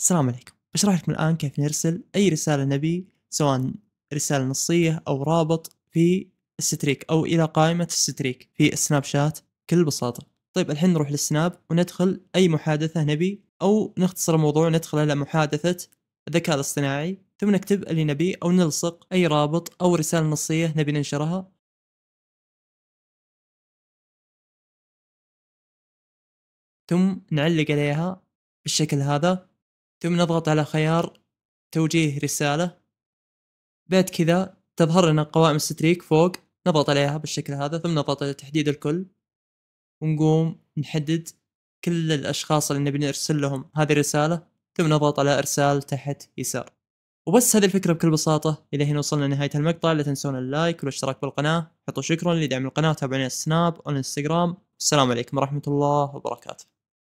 السلام عليكم اشرح لكم الان كيف نرسل اي رساله نبي سواء رساله نصيه او رابط في الستريك او الى قائمه الستريك في السناب شات بكل بساطه طيب الحين نروح للسناب وندخل اي محادثه نبي او نختصر الموضوع ندخل على محادثه الذكاء الاصطناعي ثم نكتب اللي نبي او نلصق اي رابط او رساله نصيه نبي ننشرها ثم نعلق عليها بالشكل هذا ثم نضغط على خيار توجيه رسالة بعد كذا تظهر لنا قوائم الستريك فوق نضغط عليها بالشكل هذا ثم نضغط على تحديد الكل ونقوم نحدد كل الأشخاص اللي نبي نرسل لهم هذه الرسالة ثم نضغط على إرسال تحت يسار وبس هذه الفكرة بكل بساطة إلى هنا وصلنا لنهاية المقطع لا تنسون اللايك والاشتراك بالقناة حطوا شكرا لدعم القناة تابعوني على السناب والإنستغرام السلام عليكم ورحمة الله وبركاته